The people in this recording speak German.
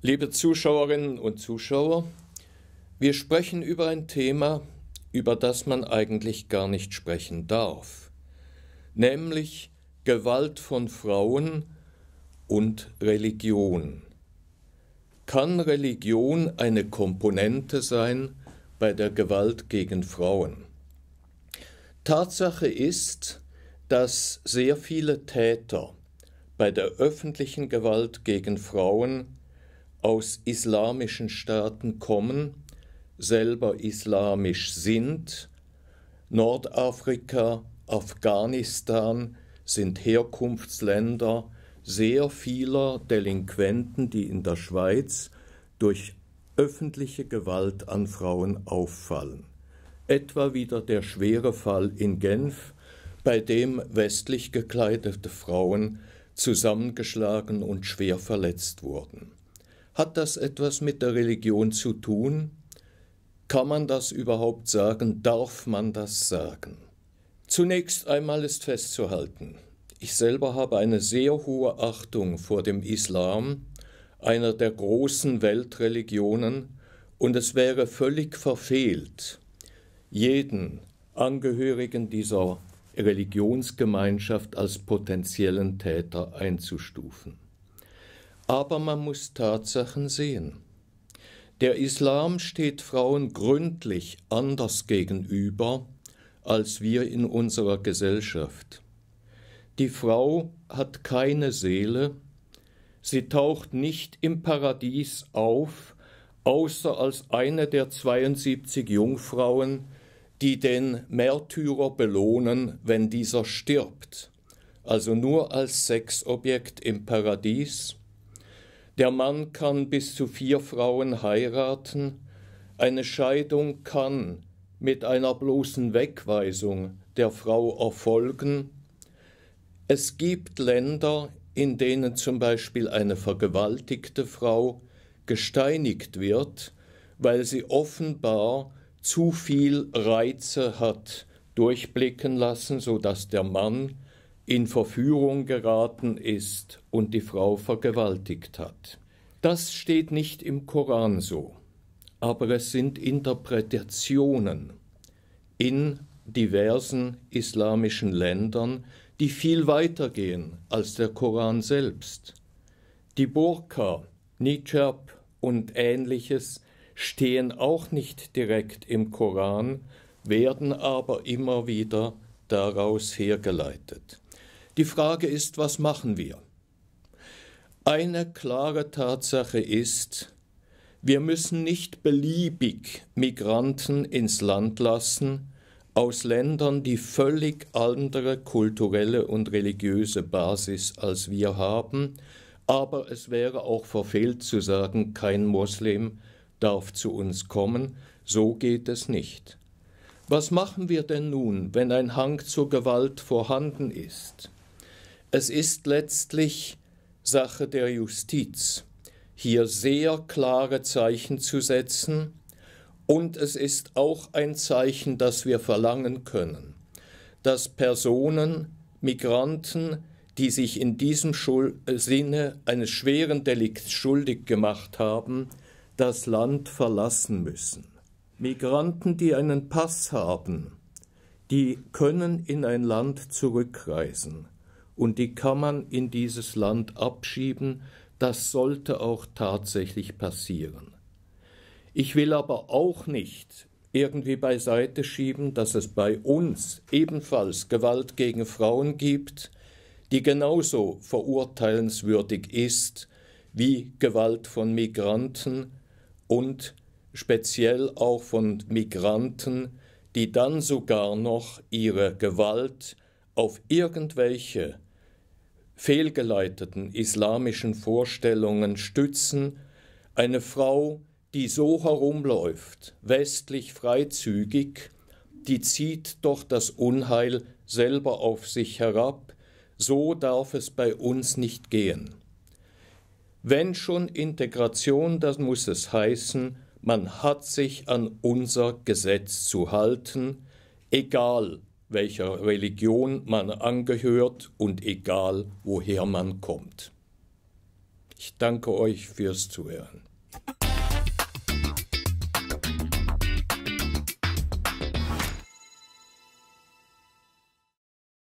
Liebe Zuschauerinnen und Zuschauer, wir sprechen über ein Thema, über das man eigentlich gar nicht sprechen darf, nämlich Gewalt von Frauen und Religion. Kann Religion eine Komponente sein bei der Gewalt gegen Frauen? Tatsache ist, dass sehr viele Täter bei der öffentlichen Gewalt gegen Frauen aus islamischen Staaten kommen, selber islamisch sind. Nordafrika, Afghanistan sind Herkunftsländer sehr vieler Delinquenten, die in der Schweiz durch öffentliche Gewalt an Frauen auffallen. Etwa wieder der schwere Fall in Genf, bei dem westlich gekleidete Frauen zusammengeschlagen und schwer verletzt wurden. Hat das etwas mit der Religion zu tun? Kann man das überhaupt sagen? Darf man das sagen? Zunächst einmal ist festzuhalten, ich selber habe eine sehr hohe Achtung vor dem Islam, einer der großen Weltreligionen, und es wäre völlig verfehlt, jeden Angehörigen dieser Religionsgemeinschaft als potenziellen Täter einzustufen aber man muss Tatsachen sehen. Der Islam steht Frauen gründlich anders gegenüber als wir in unserer Gesellschaft. Die Frau hat keine Seele, sie taucht nicht im Paradies auf, außer als eine der 72 Jungfrauen, die den Märtyrer belohnen, wenn dieser stirbt, also nur als Sexobjekt im Paradies, der Mann kann bis zu vier Frauen heiraten. Eine Scheidung kann mit einer bloßen Wegweisung der Frau erfolgen. Es gibt Länder, in denen zum Beispiel eine vergewaltigte Frau gesteinigt wird, weil sie offenbar zu viel Reize hat durchblicken lassen, sodass der Mann in Verführung geraten ist und die Frau vergewaltigt hat. Das steht nicht im Koran so, aber es sind Interpretationen in diversen islamischen Ländern, die viel weiter gehen als der Koran selbst. Die Burka, Nijab und ähnliches stehen auch nicht direkt im Koran, werden aber immer wieder daraus hergeleitet. Die Frage ist, was machen wir? Eine klare Tatsache ist, wir müssen nicht beliebig Migranten ins Land lassen aus Ländern, die völlig andere kulturelle und religiöse Basis als wir haben, aber es wäre auch verfehlt zu sagen, kein Moslem darf zu uns kommen, so geht es nicht. Was machen wir denn nun, wenn ein Hang zur Gewalt vorhanden ist? Es ist letztlich Sache der Justiz, hier sehr klare Zeichen zu setzen, und es ist auch ein Zeichen, das wir verlangen können, dass Personen, Migranten, die sich in diesem Schul äh, Sinne eines schweren Delikts schuldig gemacht haben, das Land verlassen müssen. Migranten, die einen Pass haben, die können in ein Land zurückreisen und die kann man in dieses Land abschieben, das sollte auch tatsächlich passieren. Ich will aber auch nicht irgendwie beiseite schieben, dass es bei uns ebenfalls Gewalt gegen Frauen gibt, die genauso verurteilenswürdig ist wie Gewalt von Migranten und speziell auch von Migranten, die dann sogar noch ihre Gewalt auf irgendwelche fehlgeleiteten islamischen Vorstellungen stützen, eine Frau, die so herumläuft, westlich freizügig, die zieht doch das Unheil selber auf sich herab, so darf es bei uns nicht gehen. Wenn schon Integration, dann muss es heißen, man hat sich an unser Gesetz zu halten, egal welcher Religion man angehört und egal woher man kommt. Ich danke euch fürs Zuhören.